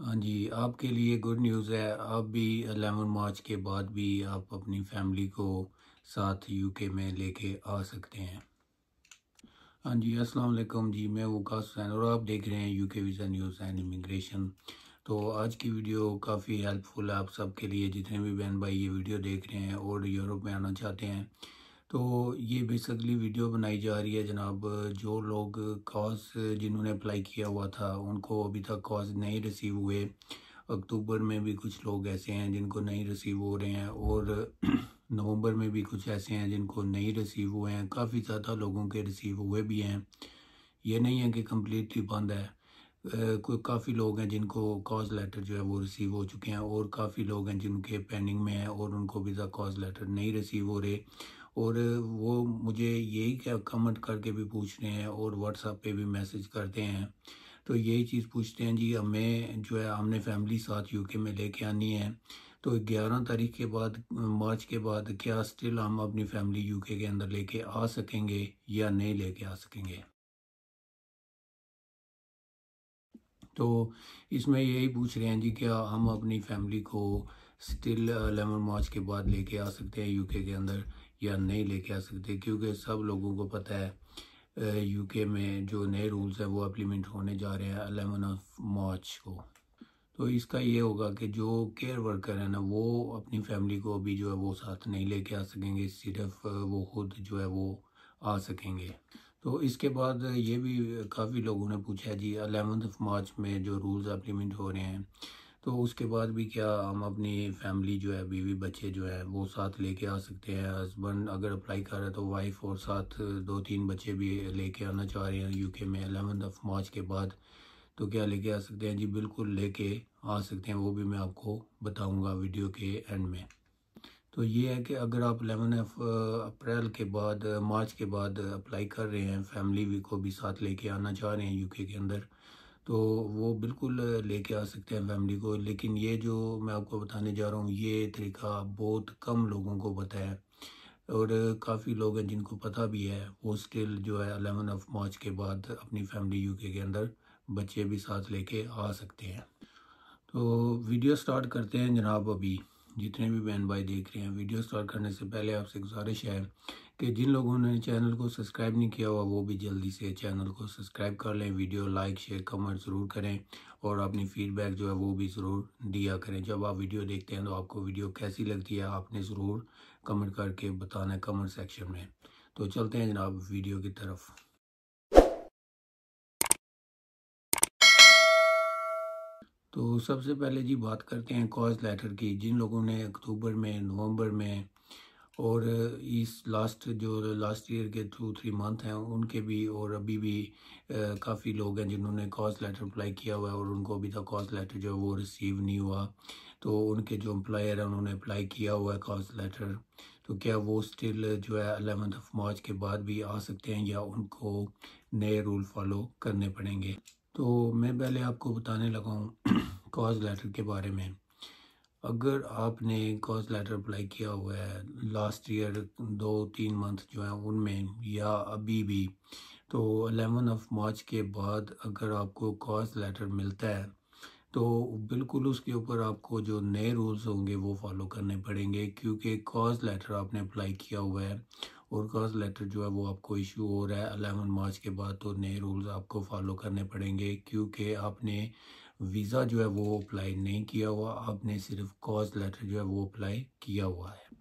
हाँ जी आपके लिए गुड न्यूज़ है आप भी अलेवन मार्च के बाद भी आप अपनी फैमिली को साथ यूके में लेके आ सकते हैं हाँ जी अस्सलाम वालेकुम जी मैं वकास हुसैन और आप देख रहे हैं UK visa news and immigration तो आज की वीडियो काफ़ी हेल्पफुल है आप सबके लिए जितने भी बहन भाई ये वीडियो देख रहे हैं और यूरोप में आना चाहते हैं तो ये बेसिकली वीडियो बनाई जा रही है जनाब जो लोग कॉज जिन्होंने अप्लाई किया हुआ था उनको अभी तक कॉज नहीं रिसीव हुए अक्टूबर में भी कुछ लोग ऐसे हैं जिनको नहीं रिसीव हो रहे हैं और नवंबर में भी कुछ ऐसे हैं जिनको नहीं रिसीव हुए हैं काफ़ी ज़्यादा लोगों के रिसीव हुए भी हैं ये नहीं है कि कम्प्लीटली बंद है कोई काफ़ी लोग हैं जिनको कॉज लेटर जो है वो रिसीव हो चुके हैं और काफ़ी लोग हैं जिनके पेंडिंग में हैं और उनको भी कॉज लेटर नहीं रिसीव हो रहे और वो मुझे यही क्या कमेंट करके भी पूछ रहे हैं और व्हाट्सएप पे भी मैसेज करते हैं तो यही चीज़ पूछते हैं जी हमें जो है हमने फैमिली साथ यूके में लेके आनी है तो 11 तारीख के बाद मार्च के बाद क्या स्टिल हम अपनी फैमिली यूके के अंदर लेके आ सकेंगे या नहीं लेके आ सकेंगे तो इसमें यही पूछ रहे हैं जी क्या हम अपनी फैमिली को स्टिल अलेवन मार्च के बाद लेके आ सकते हैं यूके के अंदर या नहीं लेके आ सकते क्योंकि सब लोगों को पता है यूके में जो नए रूल्स हैं वो अप्लीमेंट होने जा रहे हैं अलेवन ऑफ मार्च को तो इसका ये होगा कि जो केयर वर्कर है ना वो अपनी फैमिली को अभी जो है वो साथ नहीं लेके आ सकेंगे सिर्फ वो खुद जो है वो आ सकेंगे तो इसके बाद ये भी काफ़ी लोगों ने पूछा है जी अलेवंथ ऑफ मार्च में जो रूल्स अप्लीमेंट हो रहे हैं तो उसके बाद भी क्या हम अपनी फैमिली जो है बीवी बच्चे जो हैं वो साथ लेके आ सकते हैं हस्बैंड अगर अप्लाई कर रहे हैं तो वाइफ और साथ दो तीन बच्चे भी लेके आना चाह रहे हैं यूके में अलेवंथ ऑफ मार्च के बाद तो क्या लेके आ सकते हैं जी बिल्कुल लेके आ सकते हैं वो भी मैं आपको बताऊँगा वीडियो के एंड में तो ये है कि अगर आप अलेवन अप्रैल के बाद मार्च के बाद अप्लाई कर रहे हैं फैमिली को भी साथ लेके आना चाह रहे हैं यूके के अंदर तो वो बिल्कुल लेके आ सकते हैं फैमिली को लेकिन ये जो मैं आपको बताने जा रहा हूँ ये तरीका बहुत कम लोगों को पता है और काफ़ी लोग हैं जिनको पता भी है वो स्टिल जो है अलेवन ऑफ मार्च के बाद अपनी फैमिली यूके के अंदर बच्चे भी साथ लेके आ सकते हैं तो वीडियो स्टार्ट करते हैं जनाब अभी जितने भी बहन भाई देख रहे हैं वीडियो स्टार्ट करने से पहले आपसे गुजारिश है कि जिन लोगों ने चैनल को सब्सक्राइब नहीं किया हुआ वो भी जल्दी से चैनल को सब्सक्राइब कर लें वीडियो लाइक शेयर कमेंट ज़रूर करें और अपनी फीडबैक जो है वो भी ज़रूर दिया करें जब आप वीडियो देखते हैं तो आपको वीडियो कैसी लगती है आपने ज़रूर कमेंट करके बताना कमेंट सेक्शन में तो चलते हैं जनाब वीडियो की तरफ तो सबसे पहले जी बात करते हैं कॉज लेटर की जिन लोगों ने अक्टूबर में नवंबर में और इस लास्ट जो लास्ट ईयर के टू थ्री मंथ हैं उनके भी और अभी भी काफ़ी लोग हैं जिन्होंने कॉज लेटर अप्लाई किया हुआ है और उनको अभी तक कॉज लेटर जो है वो रिसीव नहीं हुआ तो उनके जो एम्प्लॉयर हैं उन्होंने अप्लाई किया हुआ है कॉज लेटर तो क्या वो स्टिल जो है अलेवेंथ ऑफ मार्च के बाद भी आ सकते हैं या उनको नए रूल फॉलो करने पड़ेंगे तो मैं पहले आपको बताने लगा हूँ कॉज लेटर के बारे में अगर आपने कॉज लेटर अप्लाई किया हुआ है लास्ट ईयर दो तीन मंथ जो है उनमें या अभी भी तो अलेवन ऑफ मार्च के बाद अगर आपको कॉज लेटर मिलता है तो बिल्कुल उसके ऊपर आपको जो नए रूल्स होंगे वो फॉलो करने पड़ेंगे क्योंकि कॉज लेटर आपने अप्लाई किया हुआ है फोरकास्ट लेटर जो है वो आपको इशू हो रहा है अलेवन मार्च के बाद तो नए रूल्स आपको फॉलो करने पड़ेंगे क्योंकि आपने वीज़ा जो है वो अप्लाई नहीं किया हुआ आपने सिर्फ कॉज लेटर जो है वो अप्लाई किया हुआ है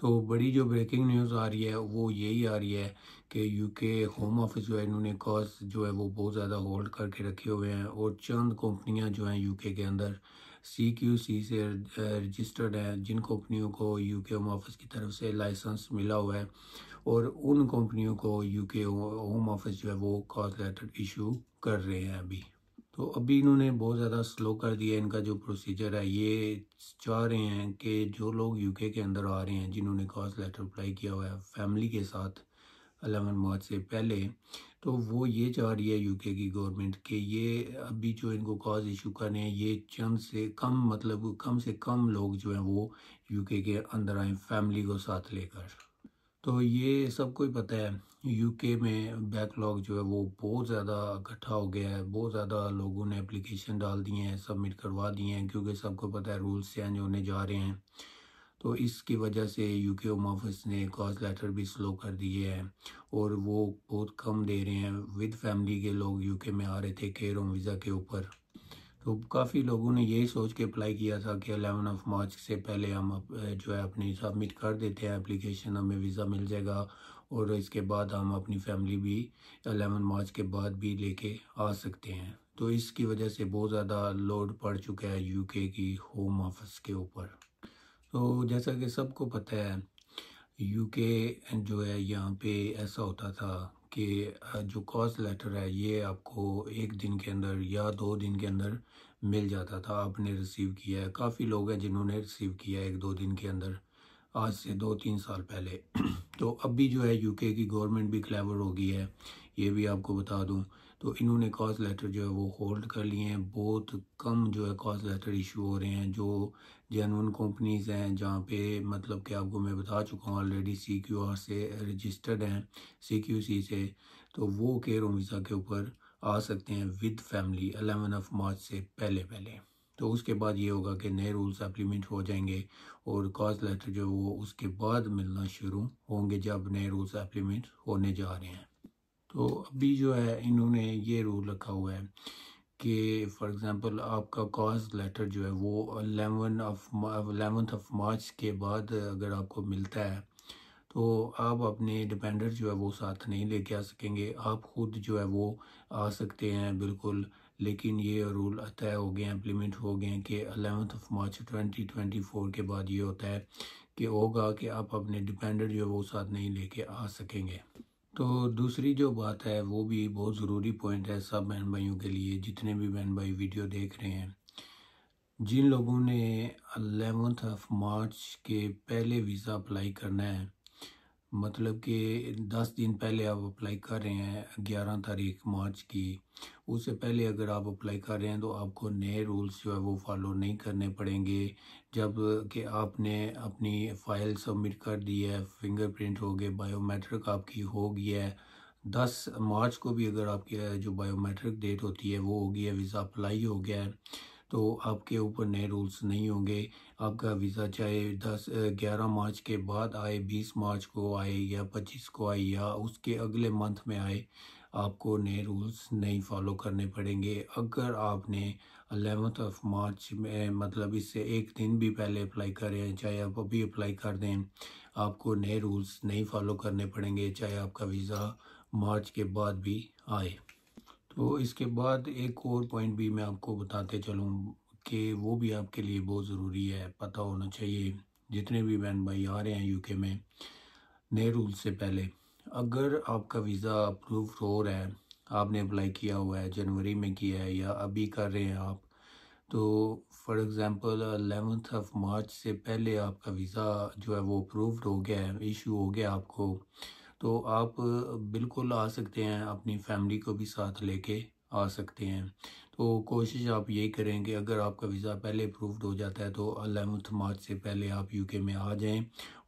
तो बड़ी जो ब्रेकिंग न्यूज़ आ रही है वो यही आ रही है कि यूके होम ऑफिस जो है इन्होंने कॉज जो है वो बहुत ज़्यादा होल्ड करके रखे हुए हैं और चंद कंपनियां जो हैं यूके के अंदर सी क्यू सी से रजिस्टर्ड हैं जिन कंपनियों को यू के होम ऑफिस की तरफ से लाइसेंस मिला हुआ है और उन कंपनियों को यू के होम ऑफिस जो है वो कॉज लेटर इशू कर रहे हैं अभी तो अभी इन्होंने बहुत ज़्यादा स्लो कर दिया इनका जो प्रोसीजर है ये चाह रहे हैं कि जो लोग यूके के अंदर आ रहे हैं जिन्होंने कॉज लेटर अप्लाई किया हुआ है फैमिली के साथ अलेवन मार्च से पहले तो वो ये चाह रही है यूके की गवर्नमेंट कि ये अभी जो इनको कॉज इशू करने हैं ये चंद से कम मतलब कम से कम लोग जो हैं वो यूके के अंदर आए फैमिली को साथ लेकर तो ये सबको ही पता है यूके में बैकलॉग जो है वो बहुत ज़्यादा इकट्ठा हो गया है बहुत ज़्यादा लोगों ने एप्लीकेशन डाल दिए हैं सबमिट करवा दिए हैं क्योंकि सबको पता है रूल्स चेंज होने जा रहे हैं तो इसकी वजह से यू होम ऑफिस ने कॉस्ट लेटर भी स्लो कर दिए हैं और वो बहुत कम दे रहे हैं विद फैमिली के लोग यूके में आ रहे थे केयर होम वीज़ा के ऊपर तो काफ़ी लोगों ने यही सोच के अप्लाई किया था कि अलेवन ऑफ मार्च से पहले हम जो है अपनी सबमिट कर देते हैं एप्लीकेशन हमें वीज़ा मिल जाएगा और इसके बाद हम अपनी फैमिली भी अलेवन मार्च के बाद भी लेके आ सकते हैं तो इसकी वजह से बहुत ज़्यादा लोड पड़ चुका है यूके की होम ऑफिस के ऊपर तो जैसा कि सबको पता है यूके जो है यहाँ पे ऐसा होता था कि जो कॉस्ट लेटर है ये आपको एक दिन के अंदर या दो दिन के अंदर मिल जाता था आपने रिसीव किया है काफ़ी लोग हैं जिन्होंने रिसीव किया है एक दो दिन के अंदर आज से दो तीन साल पहले तो अब भी जो है यूके की गवर्नमेंट भी क्लेवर हो गई है ये भी आपको बता दूँ तो इन्होंने कॉज लेटर जो है वो होल्ड कर लिए हैं बहुत कम जो है कॉज लेटर इशू हो रहे हैं जो जेनवन कंपनीज़ हैं जहाँ पे मतलब कि आपको मैं बता चुका हूँ ऑलरेडी सी क्यू आर से रजिस्टर्ड हैं सी क्यू सी से तो वो केयर होम वीज़ा के ऊपर आ सकते हैं with family eleven of March से पहले पहले तो उसके बाद ये होगा कि नए रूल्स एप्लीमेंट हो जाएंगे और कॉज लेटर जो वो उसके बाद मिलना शुरू होंगे जब नए रूल्स एप्लीमेंट होने जा रहे हैं तो अभी जो है इन्होंने ये रूल रखा हुआ है कि फॉर एग्ज़ाम्पल आपका कॉज लेटर जो है वो eleven of eleventh of March के बाद अगर आपको मिलता है तो आप अपने डिपेंडर जो है वो साथ नहीं लेके आ सकेंगे आप खुद जो है वो आ सकते हैं बिल्कुल लेकिन ये रूल तय हो गए हैं इम्प्लीमेंट हो गए हैं कि अलेवंथ ऑफ मार्च 2024 के बाद ये होता है कि होगा कि आप अपने डिपेंडेंट जो है वो साथ नहीं लेके आ सकेंगे तो दूसरी जो बात है वो भी बहुत ज़रूरी पॉइंट है सब बहन भाइयों के लिए जितने भी बहन भाई वीडियो देख रहे हैं जिन लोगों ने अलेवंथ ऑफ मार्च के पहले वीज़ा अप्लाई करना है मतलब कि दस दिन पहले आप अप्लाई कर रहे हैं ग्यारह तारीख मार्च की उससे पहले अगर आप अप्लाई कर रहे हैं तो आपको नए रूल्स जो है वो फॉलो नहीं करने पड़ेंगे जब कि आपने अपनी फ़ाइल सबमिट कर दी है फिंगरप्रिंट हो गए बायोमेट्रिक आपकी हो गई है दस मार्च को भी अगर आपकी जो बायोमेट्रिक डेट होती है वो हो गई है वीज़ा अप्लाई हो गया है तो आपके ऊपर नए रूल्स नहीं होंगे आपका वीज़ा चाहे दस ग्यारह मार्च के बाद आए बीस मार्च को आए या पच्चीस को आए या उसके अगले मंथ में आए आपको नए रूल्स नहीं फॉलो करने पड़ेंगे अगर आपने अलेवंथ ऑफ मार्च में मतलब इससे एक दिन भी पहले अप्लाई करें चाहे आप अभी अप्लाई कर दें आपको नए रूल्स नहीं फॉलो करने पड़ेंगे चाहे आपका वीज़ा मार्च के बाद भी आए तो इसके बाद एक और पॉइंट भी मैं आपको बताते चलूँ कि वो भी आपके लिए बहुत ज़रूरी है पता होना चाहिए जितने भी बहन भाई आ रहे हैं यूके में नए रूल से पहले अगर आपका वीज़ा अप्रूव हो रहा है आपने अप्लाई किया हुआ है जनवरी में किया है या अभी कर रहे हैं आप तो for example eleventh of March से पहले आपका वीज़ा जो है वो अप्रूव्ड हो गया है इशू हो गया आपको तो आप बिल्कुल आ सकते हैं अपनी फैमिली को भी साथ लेके आ सकते हैं तो कोशिश आप यही करें कि अगर आपका वीज़ा पहले अप्रूव्ड हो जाता है तो अलेवंथ मार्च से पहले आप यूके में आ जाएं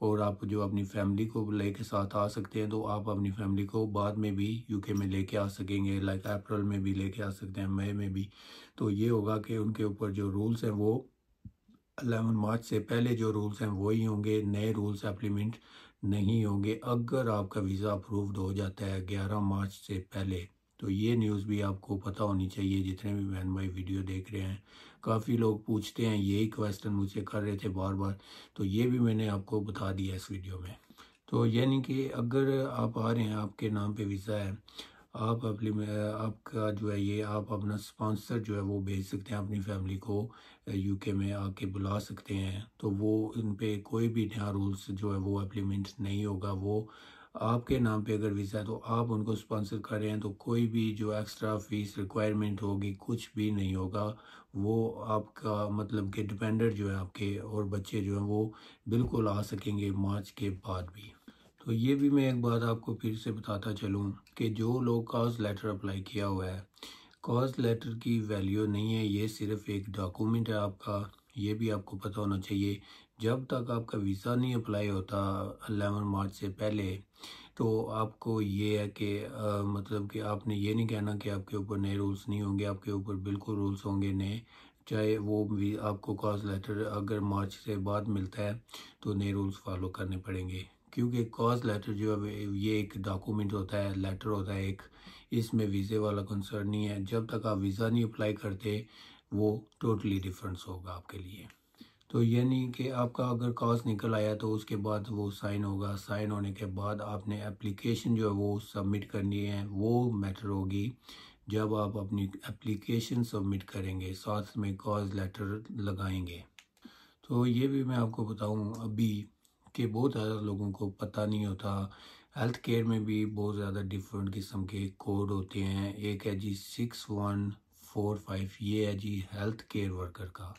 और आप जो अपनी फैमिली को लेके साथ आ सकते हैं तो आप अपनी फैमिली को बाद में भी यूके में लेके आ सकेंगे लाइक अप्रैल में भी लेके आ सकते हैं मई में भी तो ये होगा कि उनके ऊपर जो रूल्स हैं वो अलेवन मार्च से पहले जो रूल्स हैं वही होंगे नए रूल्स एप्लीमेंट नहीं होंगे अगर आपका वीज़ा अप्रूव्ड हो जाता है 11 मार्च से पहले तो ये न्यूज़ भी आपको पता होनी चाहिए जितने भी बहन भाई वीडियो देख रहे हैं काफ़ी लोग पूछते हैं यही क्वेश्चन मुझसे कर रहे थे बार बार तो ये भी मैंने आपको बता दिया इस वीडियो में तो यानी कि अगर आप आ रहे हैं आपके नाम पे वीज़ा है आप अपनी आपका जो है ये आप अपना स्पॉन्सर जो है वो भेज सकते हैं अपनी फैमिली को यूके में आके बुला सकते हैं तो वो इन पर कोई भी नया रूल्स जो है वो इम्प्लीमेंट नहीं होगा वो आपके नाम पे अगर वीज़ा है तो आप उनको स्पॉन्सर कर रहे हैं तो कोई भी जो एक्स्ट्रा फीस रिक्वायरमेंट होगी कुछ भी नहीं होगा वो आपका मतलब कि डिपेंडर जो है आपके और बच्चे जो हैं वो बिल्कुल आ सकेंगे मार्च के बाद भी तो ये भी मैं एक बात आपको फिर से बताता चलूँ कि जो लोग काज लेटर अप्लाई किया हुआ है कॉज लेटर की वैल्यू नहीं है ये सिर्फ एक डॉक्यूमेंट है आपका ये भी आपको पता होना चाहिए जब तक आपका वीज़ा नहीं अप्लाई होता अलेवन मार्च से पहले तो आपको ये है कि मतलब कि आपने ये नहीं कहना कि आपके ऊपर नए रूल्स नहीं होंगे आपके ऊपर बिल्कुल रूल्स होंगे नए चाहे वो भी आपको कॉज लेटर अगर मार्च से बाद मिलता है तो नए रूल्स फॉलो करने पड़ेंगे क्योंकि कॉज लेटर जो है ये एक डॉक्यूमेंट होता है लेटर होता है एक इसमें वीज़े वाला कंसर्न नहीं है जब तक आप वीज़ा नहीं अप्लाई करते वो टोटली डिफरेंस होगा आपके लिए तो यानी कि आपका अगर कॉज निकल आया तो उसके बाद वो साइन होगा साइन होने के बाद आपने एप्लीकेशन जो है वो सबमिट करनी है वो मैटर होगी जब आप अपनी एप्लीकेशन सबमिट करेंगे साथ में कॉज लेटर लगाएंगे तो ये भी मैं आपको बताऊं अभी कि बहुत ज़्यादा लोगों को पता नहीं होता हेल्थ केयर में भी बहुत ज़्यादा डिफरेंट किस्म के कोड होते हैं एक है जी सिक्स वन फोर फाइव ये है जी हेल्थ केयर वर्कर का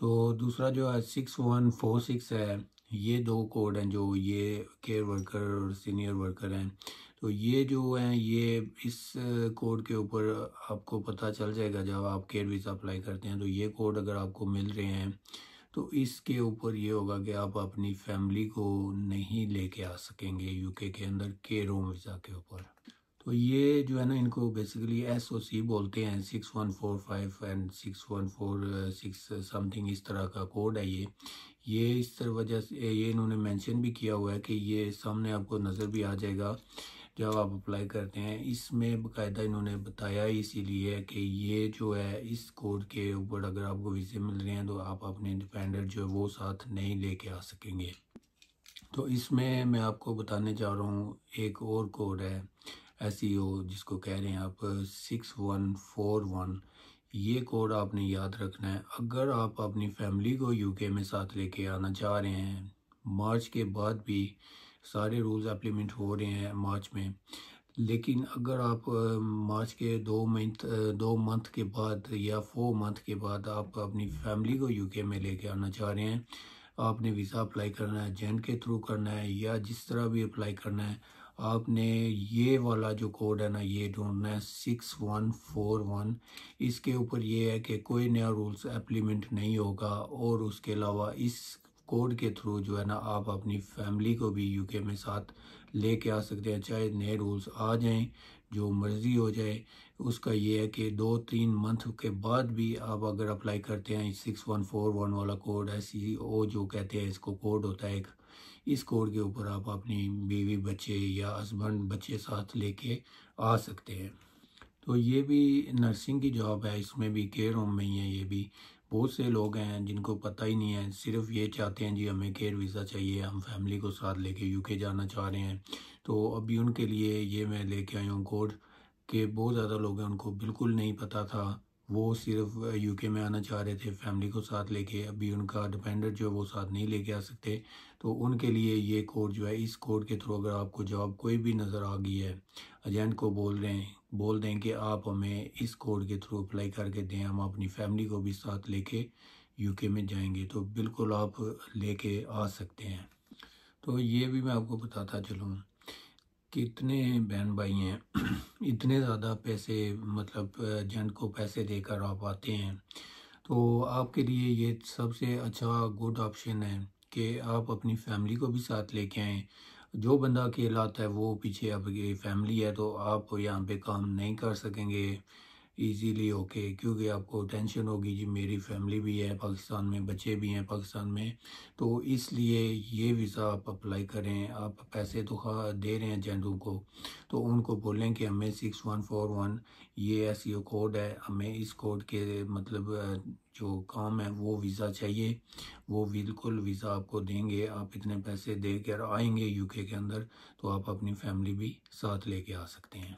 तो दूसरा जो है सिक्स वन फोर सिक्स है ये दो कोड हैं जो ये केयर वर्कर और सीनियर वर्कर हैं तो ये जो हैं ये इस कोड के ऊपर आपको पता चल जाएगा जब आप केयर वीज़ा अप्लाई करते हैं तो ये कोड अगर आपको मिल रहे हैं तो इसके ऊपर ये होगा कि आप अपनी फैमिली को नहीं लेके आ सकेंगे यूके के अंदर के रोम वीज़ा के ऊपर तो ये जो है ना इनको बेसिकली एस ओ सी बोलते हैं six one four five and six one four six something इस तरह का कोड है ये ये इस तरह वजह से ये इन्होंने मेंशन भी किया हुआ है कि ये सामने आपको नज़र भी आ जाएगा जब आप अप्लाई करते हैं इसमें बकायदा इन्होंने बताया इसीलिए कि ये जो है इस कोड के ऊपर अगर आपको वीज़े मिल रहे हैं तो आप अपने डिपेंडेंट जो है वो साथ नहीं लेके आ सकेंगे तो इसमें मैं आपको बताने जा रहा हूँ एक और कोड है एस e जिसको कह रहे हैं आप सिक्स वन फोर वन ये कोड आपने याद रखना है अगर आप अपनी फैमिली को यूके में साथ लेके आना चाह रहे हैं मार्च के बाद भी सारे रूल्स एप्लीमेंट हो रहे हैं मार्च में लेकिन अगर आप मार्च के दो मंथ दो मंथ के बाद या फोर मंथ के बाद आप अपनी फैमिली को यूके में लेके आना चाह रहे हैं आपने वीज़ा अप्लाई करना है जैन के थ्रू करना है या जिस तरह भी अप्लाई करना है आपने ये वाला जो कोड है ना ये ढूंढना है सिक्स वन फोर वन इसके ऊपर ये है कि कोई नया रूल्स एप्लीमेंट नहीं होगा और उसके अलावा इस कोड के थ्रू जो है ना आप अपनी फैमिली को भी यूके में साथ ले आ सकते हैं चाहे नए रूल्स आ जाएं जो मर्ज़ी हो जाए उसका ये है कि दो तीन मंथ के बाद भी आप अगर अप्लाई करते हैं सिक्स वन फोर वन वाला कोड एस ओ e जो कहते हैं इसको कोड होता है एक इस कोड के ऊपर आप अपनी बीवी बच्चे या हस्बैंड बच्चे साथ लेके आ सकते हैं तो ये भी नर्सिंग की जॉब है इसमें भी केयर होम में ही है ये भी बहुत से लोग हैं जिनको पता ही नहीं है सिर्फ ये चाहते हैं जी हमें केयर वीज़ा चाहिए हम फैमिली को साथ लेके यूके जाना चाह रहे हैं तो अभी उनके लिए ये मैं लेके आया हूँ कोड के बहुत ज़्यादा लोग हैं उनको बिल्कुल नहीं पता था वो सिर्फ यूके में आना चाह रहे थे फैमिली को साथ लेके अभी उनका डिपेंडेंट जो है वो साथ नहीं लेके आ सकते तो उनके लिए ये कोड जो है इस कोड के थ्रू अगर आपको जॉब कोई भी नज़र आ गई है एजेंट को बोल रहे हैं बोल दें कि आप हमें इस कोड के थ्रू अप्लाई करके दें हम अपनी फैमिली को भी साथ लेके यूके में जाएंगे तो बिल्कुल आप लेके आ सकते हैं तो ये भी मैं आपको बताता चलूँ कितने बहन भाई हैं इतने ज़्यादा पैसे मतलब एजेंट को पैसे देकर आप आते हैं तो आपके लिए ये सबसे अच्छा गुड ऑप्शन है कि आप अपनी फैमिली को भी साथ लेके आएँ जो बंदा अकेला आता है वो पीछे आपकी फैमिली है तो आप यहाँ पे काम नहीं कर सकेंगे ईजीली होके क्योंकि आपको टेंशन होगी जी मेरी फैमिली भी है पाकिस्तान में बच्चे भी हैं पाकिस्तान में तो इसलिए ये वीज़ा आप अप्लाई करें आप पैसे तो दे रहे हैं जेंडू को तो उनको बोलें कि हमें सिक्स वन फोर वन ये एस कोड है हमें इस कोड के मतलब जो काम है वो वीज़ा चाहिए वो बिल्कुल वीज़ा आपको देंगे आप इतने पैसे दे कर आएंगे यू के अंदर तो आप अपनी फैमिली भी साथ लेके आ सकते हैं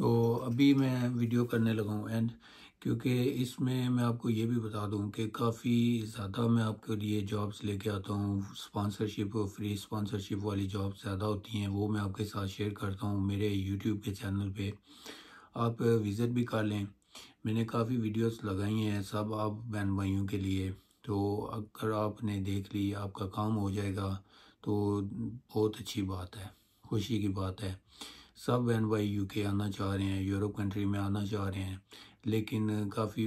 तो अभी मैं वीडियो करने लगा हूँ एंड क्योंकि इसमें मैं आपको ये भी बता दूँ कि काफ़ी ज़्यादा मैं आपके लिए जॉब्स लेके आता हूँ स्पॉन्सरशिप फ्री स्पॉन्सरशिप वाली जॉब ज़्यादा होती हैं वो मैं आपके साथ शेयर करता हूँ मेरे यूट्यूब के चैनल पर आप विज़िट भी कर लें मैंने काफ़ी वीडियोस लगाई हैं सब आप बहन भाइयों के लिए तो अगर आपने देख ली आपका काम हो जाएगा तो बहुत अच्छी बात है खुशी की बात है सब एंड वाई यू के आना चाह रहे हैं यूरोप कंट्री में आना चाह रहे हैं लेकिन काफ़ी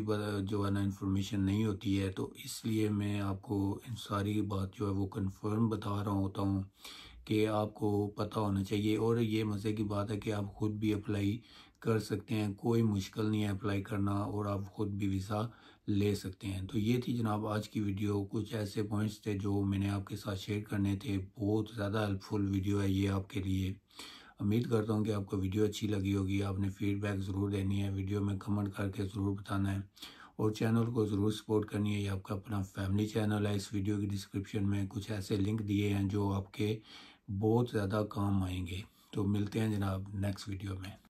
जो है ना इन्फॉर्मेशन नहीं होती है तो इसलिए मैं आपको इन सारी बात जो है वो कंफर्म बता रहा होता हूँ कि आपको पता होना चाहिए और ये मज़े की बात है कि आप ख़ुद भी अप्लाई कर सकते हैं कोई मुश्किल नहीं है अप्लाई करना और आप ख़ुद भी वीज़ा ले सकते हैं तो ये थी जनाब आज की वीडियो कुछ ऐसे पॉइंट्स थे जो मैंने आपके साथ शेयर करने थे बहुत ज़्यादा हेल्पफुल वीडियो है ये आपके लिए उम्मीद करता हूँ कि आपको वीडियो अच्छी लगी होगी आपने फीडबैक ज़रूर देनी है वीडियो में कमेंट करके ज़रूर बताना है और चैनल को ज़रूर सपोर्ट करनी है ये आपका अपना फैमिली चैनल है इस वीडियो की डिस्क्रिप्शन में कुछ ऐसे लिंक दिए हैं जो आपके बहुत ज़्यादा काम आएंगे तो मिलते हैं जनाब नेक्स्ट वीडियो में